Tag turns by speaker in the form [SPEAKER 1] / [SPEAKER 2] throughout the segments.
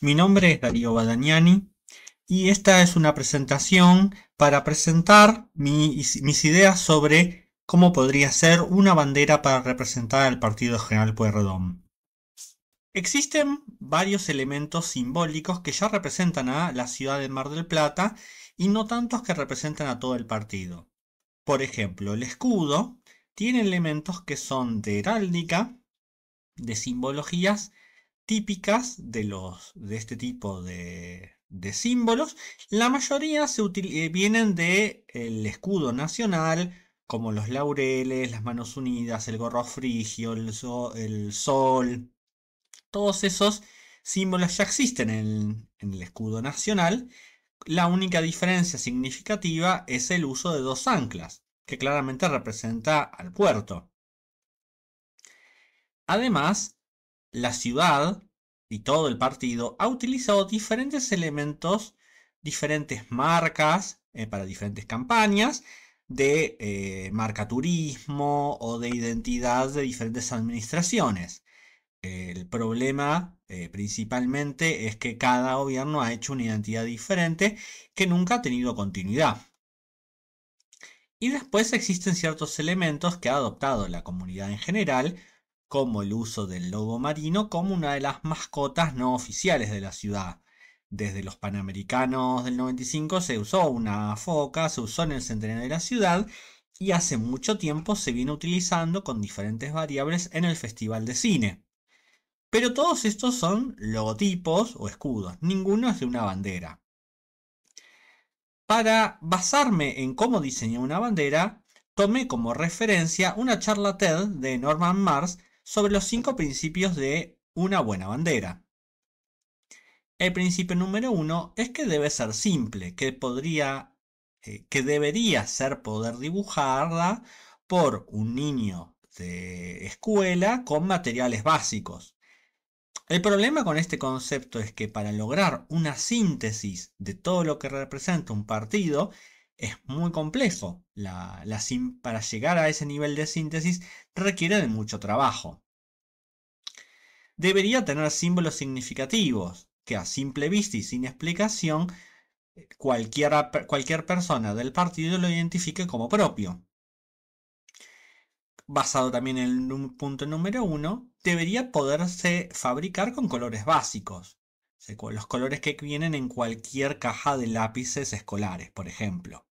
[SPEAKER 1] Mi nombre es Darío Badagnani y esta es una presentación para presentar mis, ideas sobre cómo podría ser una bandera para representar al Partido General Pueyrredón. Existen varios elementos simbólicos que ya representan a la ciudad de Mar del Plata y no tantos que representan a todo el partido. Por ejemplo, el escudo tiene elementos que son de heráldica, de simbologías típicas de, este tipo de, símbolos. La mayoría eh, vienen del escudo nacional, como los laureles, las manos unidas, el gorro frigio, el, sol. Todos esos símbolos ya existen en, en el escudo nacional. La única diferencia significativa es el uso de dos anclas, que claramente representa al puerto. Además, la ciudad y todo el partido ha utilizado diferentes elementos, diferentes marcas eh, para diferentes campañas de eh, marcaturismo marca turismo o de identidad de diferentes administraciones. El problema eh, principalmente es que cada gobierno ha hecho una identidad diferente que nunca ha tenido continuidad. Y después existen ciertos elementos que ha adoptado la comunidad en general, como el uso del lobo marino como una de las mascotas no oficiales de la ciudad. Desde los Panamericanos del 95 se usó una foca, se usó en el centenario de la ciudad y hace mucho tiempo se viene utilizando con diferentes variables en el Festival de Cine. Pero todos estos son logotipos o escudos, ninguno es de una bandera. Para basarme en cómo diseñé una bandera, tomé como referencia una charla TED de Norman Mars sobre los cinco principios de una buena bandera. El principio número uno es que debe ser simple, que podría, eh, que debería ser poder dibujarla por un niño de escuela con materiales básicos. El problema con este concepto es que para lograr una síntesis de todo lo que representa un partido, es muy complejo. La, para llegar a ese nivel de síntesis requiere de mucho trabajo. Debería tener símbolos significativos, que a simple vista y sin explicación, eh, cualquier, cualquier persona del partido lo identifique como propio. Basado también en el punto número uno, debería poderse fabricar con colores básicos, los colores que vienen en cualquier caja de lápices escolares, por ejemplo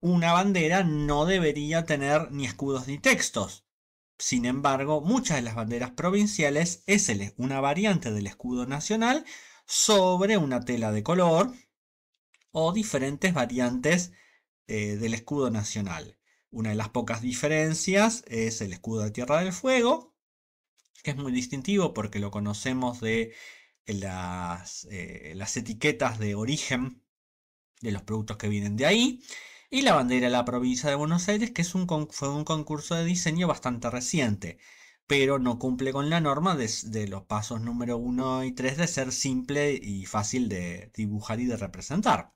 [SPEAKER 1] una bandera no debería tener ni escudos ni textos. Sin embargo, muchas de las banderas provinciales es una variante del escudo nacional sobre una tela de color o diferentes variantes eh, del escudo nacional. Una de las pocas diferencias es el escudo de Tierra del Fuego, que es muy distintivo porque lo conocemos de las eh, etiquetas de origen de los productos que vienen de ahí y la bandera de la provincia de Buenos Aires, que es un fue un concurso de diseño bastante reciente, pero no cumple con la norma de, los pasos número 1 y 3 de ser simple y fácil de dibujar y de representar.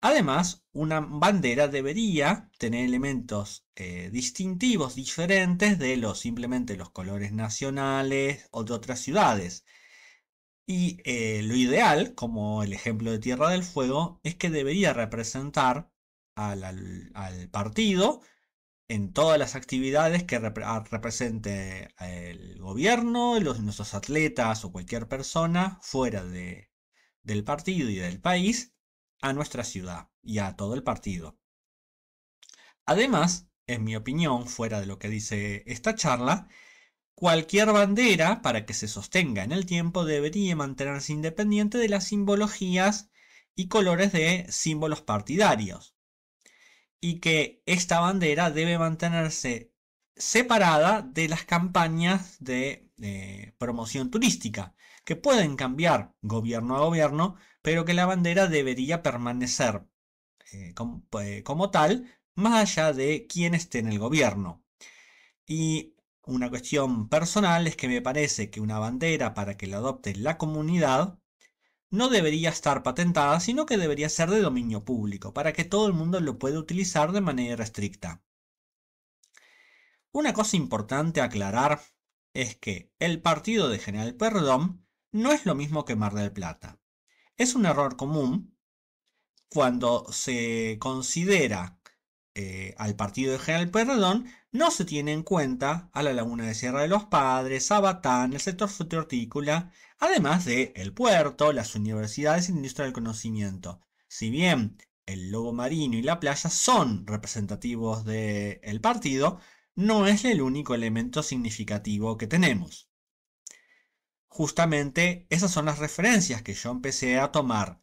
[SPEAKER 1] Además, una bandera debería tener elementos eh, distintivos diferentes de los simplemente los colores nacionales o de otras ciudades. Y eh, lo ideal, como el ejemplo de Tierra del Fuego, es que debería representar al, partido en todas las actividades que ah, represente el gobierno, los, nuestros atletas o cualquier persona fuera del partido y del país a nuestra ciudad y a todo el partido. Además, en mi opinión, fuera de lo que dice esta charla, cualquier bandera, para que se sostenga en el tiempo, debería mantenerse independiente de las simbologías y colores de símbolos partidarios, y que esta bandera debe mantenerse separada de las campañas de eh, promoción turística, que pueden cambiar gobierno a gobierno, pero que la bandera debería permanecer eh, como, eh, como tal, más allá de quién esté en el gobierno. Y una cuestión personal es que me parece que una bandera para que la adopte la comunidad no debería estar patentada, sino que debería ser de dominio público, para que todo el mundo lo pueda utilizar de manera estricta. Una cosa importante aclarar es que el partido de General Perdón no es lo mismo que Mar del Plata. Es un error común cuando se considera eh, al partido de General Perdón, no se tiene en cuenta a la laguna de Sierra de los Padres, a Batán, el sector frutícola, además de el puerto, las universidades y la industria del conocimiento. Si bien el lobo marino y la playa son representativos del partido, no es el único elemento significativo que tenemos. Justamente esas son las referencias que yo empecé a tomar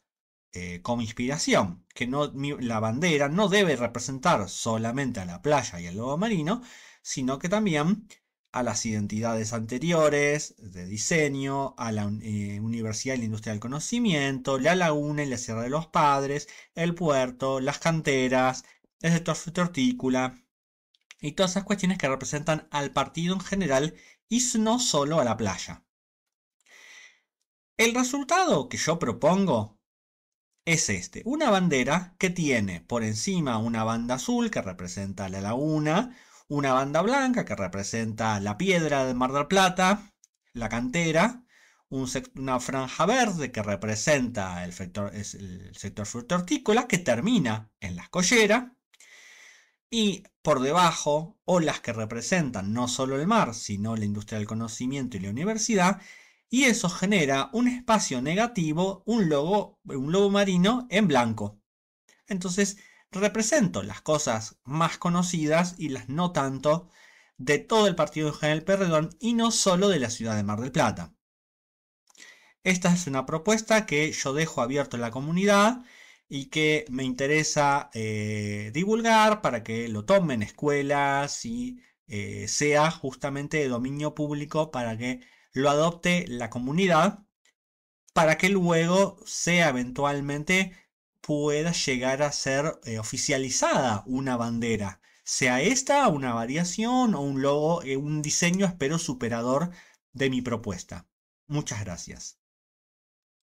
[SPEAKER 1] eh, como inspiración, que la bandera no debe representar solamente a la playa y al lobo marino, sino que también a las identidades anteriores de diseño, a la eh, Universidad y la Industria del Conocimiento, la laguna y la Sierra de los Padres, el puerto, las canteras, el sector hortícola y todas esas cuestiones que representan al partido en general y no solo a la playa. El resultado que yo propongo es este. Una bandera que tiene por encima una banda azul que representa la laguna, una banda blanca que representa la piedra del Mar del Plata, la cantera, una franja verde que representa el sector, es el sector que termina en la escollera, Y por debajo, olas que representan no solo el mar, sino la industria del conocimiento y la universidad, y eso genera un espacio negativo, un logo, un logo marino en blanco. Entonces represento las cosas más conocidas y las no tanto de todo el partido de General Perredón y no solo de la ciudad de Mar del Plata. Esta es una propuesta que yo dejo abierto a la comunidad y que me interesa eh, divulgar para que lo tomen escuelas y eh, sea justamente de dominio público para que lo adopte la comunidad para que luego sea eventualmente pueda llegar a ser eh, oficializada una bandera, sea esta una variación o un logo, eh, un diseño espero superador de mi propuesta. Muchas gracias.